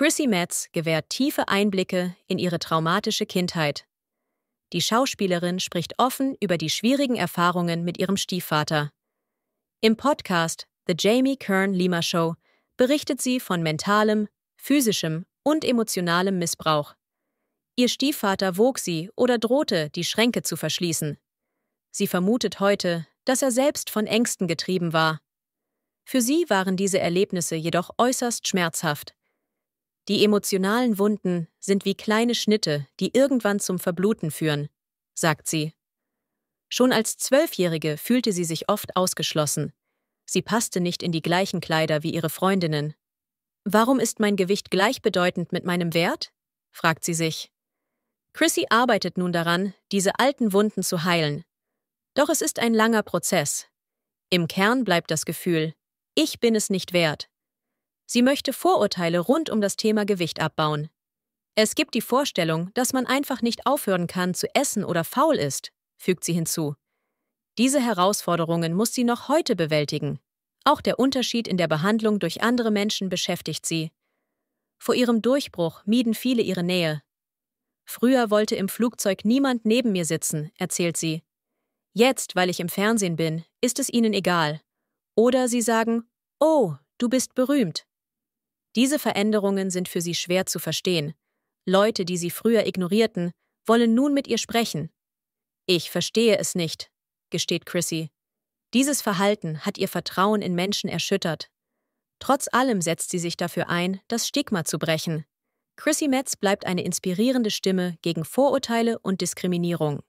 Chrissy Metz gewährt tiefe Einblicke in ihre traumatische Kindheit. Die Schauspielerin spricht offen über die schwierigen Erfahrungen mit ihrem Stiefvater. Im Podcast The Jamie Kern Lima Show berichtet sie von mentalem, physischem und emotionalem Missbrauch. Ihr Stiefvater wog sie oder drohte, die Schränke zu verschließen. Sie vermutet heute, dass er selbst von Ängsten getrieben war. Für sie waren diese Erlebnisse jedoch äußerst schmerzhaft. Die emotionalen Wunden sind wie kleine Schnitte, die irgendwann zum Verbluten führen, sagt sie. Schon als Zwölfjährige fühlte sie sich oft ausgeschlossen. Sie passte nicht in die gleichen Kleider wie ihre Freundinnen. Warum ist mein Gewicht gleichbedeutend mit meinem Wert? fragt sie sich. Chrissy arbeitet nun daran, diese alten Wunden zu heilen. Doch es ist ein langer Prozess. Im Kern bleibt das Gefühl, ich bin es nicht wert. Sie möchte Vorurteile rund um das Thema Gewicht abbauen. Es gibt die Vorstellung, dass man einfach nicht aufhören kann zu essen oder faul ist, fügt sie hinzu. Diese Herausforderungen muss sie noch heute bewältigen. Auch der Unterschied in der Behandlung durch andere Menschen beschäftigt sie. Vor ihrem Durchbruch mieden viele ihre Nähe. Früher wollte im Flugzeug niemand neben mir sitzen, erzählt sie. Jetzt, weil ich im Fernsehen bin, ist es ihnen egal. Oder sie sagen, oh, du bist berühmt. Diese Veränderungen sind für sie schwer zu verstehen. Leute, die sie früher ignorierten, wollen nun mit ihr sprechen. Ich verstehe es nicht, gesteht Chrissy. Dieses Verhalten hat ihr Vertrauen in Menschen erschüttert. Trotz allem setzt sie sich dafür ein, das Stigma zu brechen. Chrissy Metz bleibt eine inspirierende Stimme gegen Vorurteile und Diskriminierung.